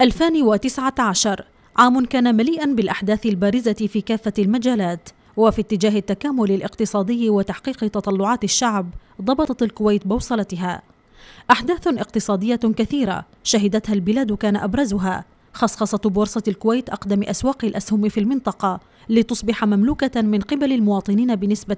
2019 عام كان مليئا بالأحداث البارزة في كافة المجالات وفي اتجاه التكامل الاقتصادي وتحقيق تطلعات الشعب ضبطت الكويت بوصلتها أحداث اقتصادية كثيرة شهدتها البلاد كان أبرزها خصخصة بورصة الكويت أقدم أسواق الأسهم في المنطقة لتصبح مملوكة من قبل المواطنين بنسبة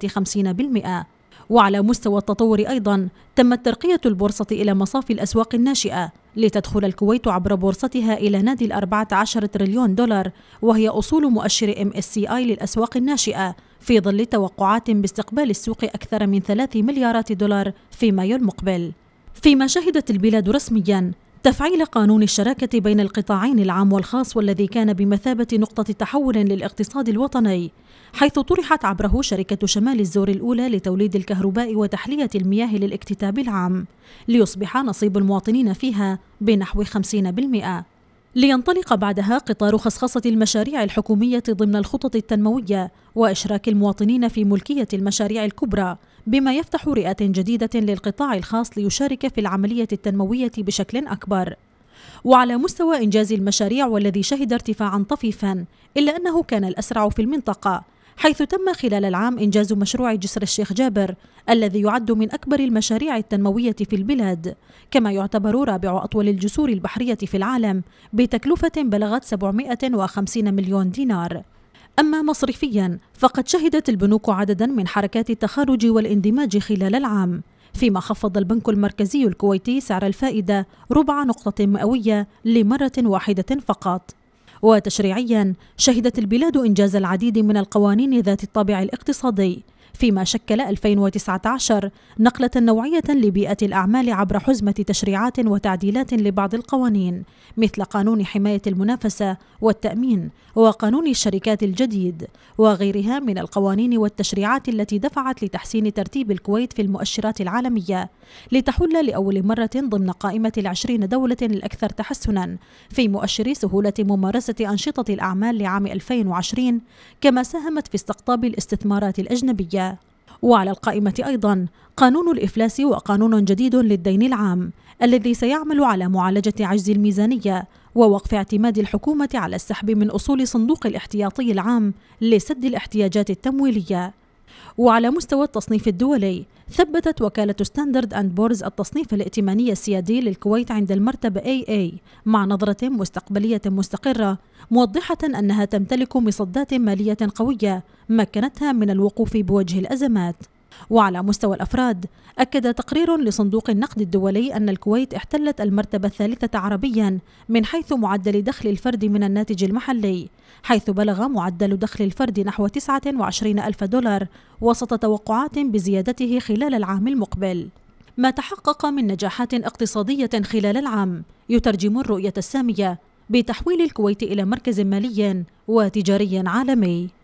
50% وعلى مستوى التطور أيضا تمت ترقية البورصة إلى مصاف الأسواق الناشئة لتدخل الكويت عبر بورصتها إلى نادي الأربعة عشر تريليون دولار وهي أصول مؤشر MSCI للأسواق الناشئة في ظل توقعات باستقبال السوق أكثر من ثلاث مليارات دولار في مايو المقبل فيما شهدت البلاد رسميا تفعيل قانون الشراكة بين القطاعين العام والخاص والذي كان بمثابة نقطة تحول للاقتصاد الوطني حيث طرحت عبره شركة شمال الزور الأولى لتوليد الكهرباء وتحلية المياه للاكتتاب العام ليصبح نصيب المواطنين فيها بنحو 50% لينطلق بعدها قطار خصخصة المشاريع الحكومية ضمن الخطط التنموية وإشراك المواطنين في ملكية المشاريع الكبرى بما يفتح رئة جديدة للقطاع الخاص ليشارك في العملية التنموية بشكل أكبر وعلى مستوى إنجاز المشاريع والذي شهد ارتفاعا طفيفا إلا أنه كان الأسرع في المنطقة حيث تم خلال العام إنجاز مشروع جسر الشيخ جابر الذي يعد من أكبر المشاريع التنموية في البلاد كما يعتبر رابع أطول الجسور البحرية في العالم بتكلفة بلغت 750 مليون دينار أما مصرفيا فقد شهدت البنوك عددا من حركات التخارج والاندماج خلال العام فيما خفض البنك المركزي الكويتي سعر الفائدة ربع نقطة مئوية لمرة واحدة فقط وتشريعيا شهدت البلاد إنجاز العديد من القوانين ذات الطابع الاقتصادي فيما شكل 2019 نقلة نوعية لبيئة الأعمال عبر حزمة تشريعات وتعديلات لبعض القوانين مثل قانون حماية المنافسة والتأمين وقانون الشركات الجديد وغيرها من القوانين والتشريعات التي دفعت لتحسين ترتيب الكويت في المؤشرات العالمية لتحل لأول مرة ضمن قائمة العشرين دولة الأكثر تحسنا في مؤشر سهولة ممارسة أنشطة الأعمال لعام 2020 كما ساهمت في استقطاب الاستثمارات الأجنبية وعلى القائمة أيضا قانون الإفلاس وقانون جديد للدين العام الذي سيعمل على معالجة عجز الميزانية ووقف اعتماد الحكومة على السحب من أصول صندوق الاحتياطي العام لسد الاحتياجات التمويلية وعلى مستوى التصنيف الدولي ثبتت وكالة ستاندرد أند بورز التصنيف الائتماني السيادي للكويت عند المرتبة AA مع نظرة مستقبلية مستقرة موضحة أنها تمتلك مصدات مالية قوية مكنتها من الوقوف بوجه الأزمات وعلى مستوى الأفراد أكد تقرير لصندوق النقد الدولي أن الكويت احتلت المرتبة الثالثة عربيا من حيث معدل دخل الفرد من الناتج المحلي حيث بلغ معدل دخل الفرد نحو 29 ألف دولار وسط توقعات بزيادته خلال العام المقبل ما تحقق من نجاحات اقتصادية خلال العام يترجم الرؤية السامية بتحويل الكويت إلى مركز مالي وتجاري عالمي